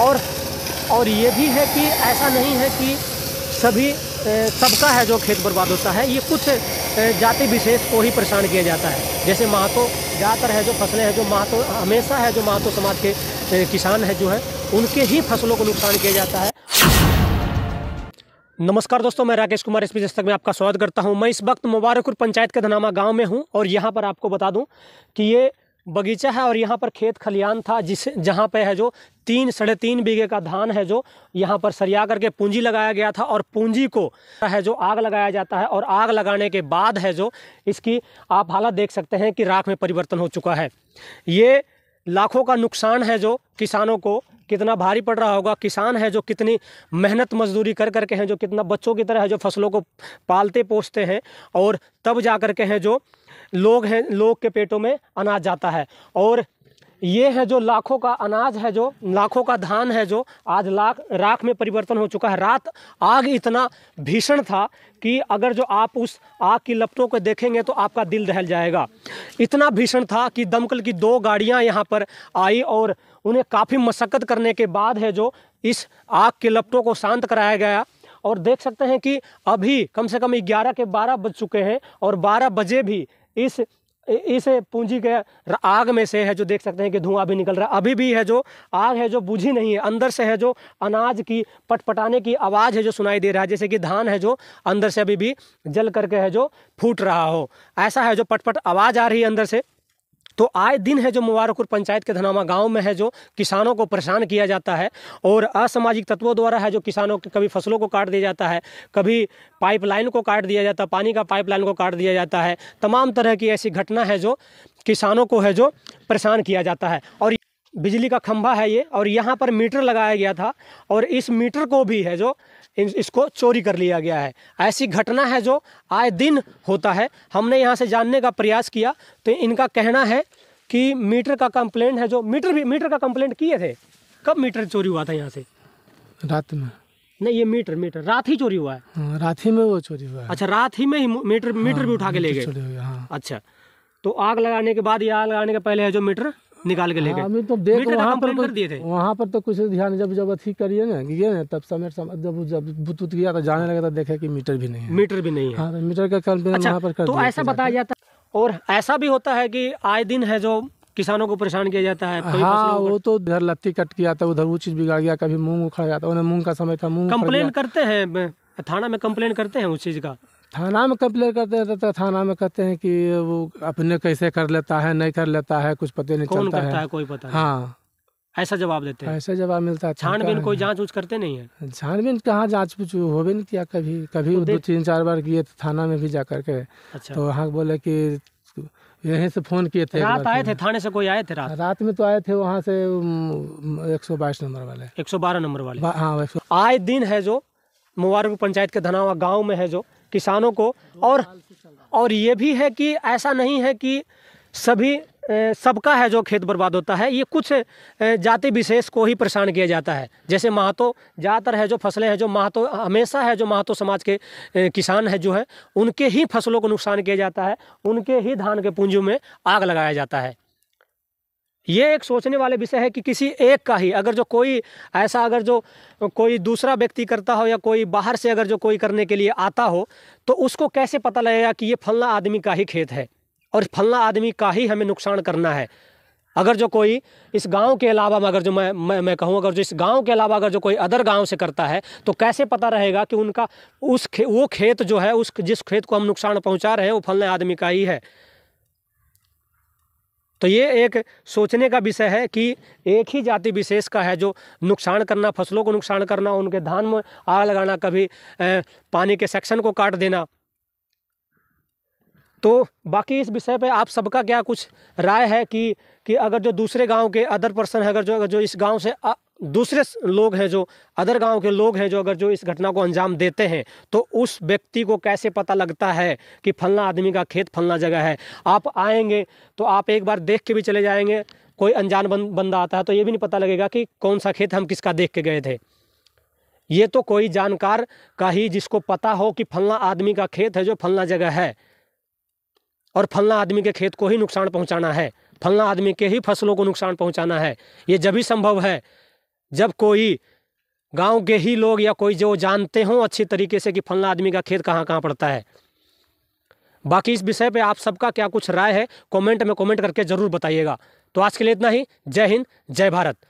और और ये भी है कि ऐसा नहीं है कि सभी सबका है जो खेत बर्बाद होता है ये कुछ जाति विशेष को ही परेशान किया जाता है जैसे महातो ज़्यादातर है जो फसलें हैं जो महातो हमेशा है जो महातो समाज के किसान है जो है उनके ही फसलों को नुकसान किया जाता है नमस्कार दोस्तों मैं राकेश कुमार इस दस्तक में आपका स्वागत करता हूं मैं इस वक्त मुबारकपुर पंचायत के धनामा गांव में हूं और यहां पर आपको बता दूं कि ये बगीचा है और यहाँ पर खेत खलियान था जिस जहाँ पे है जो तीन साढ़े तीन बीघे का धान है जो यहाँ पर सरिया करके पूंजी लगाया गया था और पूंजी को है जो आग लगाया जाता है और आग लगाने के बाद है जो इसकी आप हालत देख सकते हैं कि राख में परिवर्तन हो चुका है ये लाखों का नुकसान है जो किसानों को कितना भारी पड़ रहा होगा किसान है जो कितनी मेहनत मजदूरी कर करके हैं जो कितना बच्चों की तरह है जो फसलों को पालते पोसते हैं और तब जा कर के हैं जो लोग हैं लोग के पेटों में अनाज जाता है और ये है जो लाखों का अनाज है जो लाखों का धान है जो आज लाख राख में परिवर्तन हो चुका है रात आग इतना भीषण था कि अगर जो आप उस आग की लपटों को देखेंगे तो आपका दिल दहल जाएगा इतना भीषण था कि दमकल की दो गाड़ियां यहाँ पर आई और उन्हें काफ़ी मशक्क़त करने के बाद है जो इस आग के लपटों को शांत कराया गया और देख सकते हैं कि अभी कम से कम ग्यारह के बारह बज चुके हैं और बारह बजे भी इस इस पूंजी के आग में से है जो देख सकते हैं कि धुआं भी निकल रहा है अभी भी है जो आग है जो बुझी नहीं है अंदर से है जो अनाज की पटपटाने की आवाज़ है जो सुनाई दे रहा है जैसे कि धान है जो अंदर से अभी भी जल करके है जो फूट रहा हो ऐसा है जो पटपट आवाज़ आ रही है अंदर से तो आए दिन है जो मुबारकपुर पंचायत के धनामा गाँव में है जो किसानों को परेशान किया जाता है और असामाजिक तत्वों द्वारा है जो किसानों के कभी फसलों को काट दिया जाता है कभी पाइपलाइन को काट दिया जाता है पानी का पाइपलाइन को काट दिया जाता है तमाम तरह की ऐसी घटना है जो किसानों को है जो परेशान किया जाता है और बिजली का खंभा है ये और यहाँ पर मीटर लगाया गया था और इस मीटर को भी है जो इसको चोरी कर लिया गया है ऐसी घटना है जो आए दिन होता है हमने यहाँ से जानने का प्रयास किया तो इनका कहना है कि मीटर का कंप्लेंट है जो मीटर भी मीटर का कंप्लेंट किए थे कब मीटर चोरी हुआ था यहाँ से रात में नहीं ये मीटर मीटर रात ही चोरी हुआ है हाँ, रात ही में वो चोरी हुआ है अच्छा रात ही में ही मीटर मीटर भी हाँ, उठा के ले गए हाँ। अच्छा तो आग लगाने के बाद या आग लगाने के पहले है जो मीटर निकाल के लेके हाँ, अभी तो देख वहाँ पर दिए थे वहाँ पर तो कुछ ध्यान जब जब अथी करिए ना गिए ना तब समय जब जब बुतूत गया तो जाने लगा था देखे कि मीटर भी नहीं है मीटर भी नहीं है हाँ तो मीटर का कंप्लेन अच्छा, वहाँ पर कर तो ऐसा बताया जाता है और ऐसा भी होता है कि आए दिन है जो किसानों को परेशान किया जाता है हाँ वो तो इधर लत्ती कट किया था उधर वो चीज बिगाड़ गया कभी मूंग उखड़ जाता उन्हें मूंग का समय था मूंग कंप्लेन करते हैं थाना में कंप्लेन करते हैं उस चीज का थाना में कंप्लेन करते हैं तो थाना में कहते हैं कि वो अपने कैसे कर लेता है नहीं कर लेता है कुछ पता नहीं कौन चलता करता है, है कोई पता हाँ ऐसा जवाब देते हैं ऐसा जवाब मिलता है छानबीन कोई जांच उच करते नहीं है छानबीन कहाँ जांच पूछ हो भी नहीं किया कभी कभी तो दो तीन चार बार किए थे तो थाना में भी जा करके अच्छा। तो वहाँ बोले कि यहीं से फोन किए थे रात आए थे थाने से कोई आए थे रात रात में तो आए थे वहाँ से एक सौ बाईस नंबर वाले एक सौ बारह नंबर वाले हाँ आए दिन है जो मुबारक पंचायत के धनावा गाँव में है जो किसानों को और और ये भी है कि ऐसा नहीं है कि सभी सबका है जो खेत बर्बाद होता है ये कुछ जाति विशेष को ही परेशान किया जाता है जैसे महातो ज़्यादातर है जो फसलें हैं जो महातो हमेशा है जो महातो समाज के किसान है जो है उनके ही फसलों को नुकसान किया जाता है उनके ही धान के पूंजों में आग लगाया जाता है ये एक सोचने वाले विषय है कि किसी एक का ही अगर जो कोई ऐसा अगर जो कोई दूसरा व्यक्ति करता हो या कोई बाहर से अगर जो कोई करने के लिए आता हो तो उसको कैसे पता लगेगा कि ये फलना आदमी का ही खेत है और फलना आदमी का ही हमें नुकसान करना है अगर जो कोई इस गांव के अलावा अगर जो मैं मैं मैं कहूँ अगर जो इस गांव के अलावा अगर जो कोई अदर गांव से करता है तो कैसे पता रहेगा कि उनका उस खे, वो खेत जो है उस जिस खेत को हम नुकसान पहुंचा रहे हैं वो फलने आदमी का ही है तो ये एक सोचने का विषय है कि एक ही जाति विशेष का है जो नुकसान करना फसलों को नुकसान करना उनके धान में आग लगाना कभी पानी के सेक्शन को काट देना तो बाकी इस विषय पे आप सबका क्या कुछ राय है कि कि अगर जो दूसरे गांव के अदर पर्सन है अगर जो अगर जो इस गांव से दूसरे लोग हैं जो अदर गांव के लोग हैं जो अगर जो इस घटना को अंजाम देते हैं तो उस व्यक्ति को कैसे पता लगता है कि फलना आदमी का खेत फलना जगह है आप आएंगे तो आप एक बार देख के भी चले जाएंगे कोई अनजान बंदा आता है तो ये भी नहीं पता लगेगा कि कौन सा खेत हम किसका देख के गए थे ये तो कोई जानकार का ही जिसको पता हो कि फलना आदमी का खेत है जो फलना जगह है और फलना आदमी के खेत को ही नुकसान पहुंचाना है फलना आदमी के ही फसलों को नुकसान पहुंचाना है ये जब ही संभव है जब कोई गांव के ही लोग या कोई जो जानते हों अच्छी तरीके से कि फलना आदमी का खेत कहाँ कहाँ पड़ता है बाकी इस विषय पे आप सबका क्या कुछ राय है कमेंट में कमेंट करके ज़रूर बताइएगा तो आज के लिए इतना ही जय हिंद जय भारत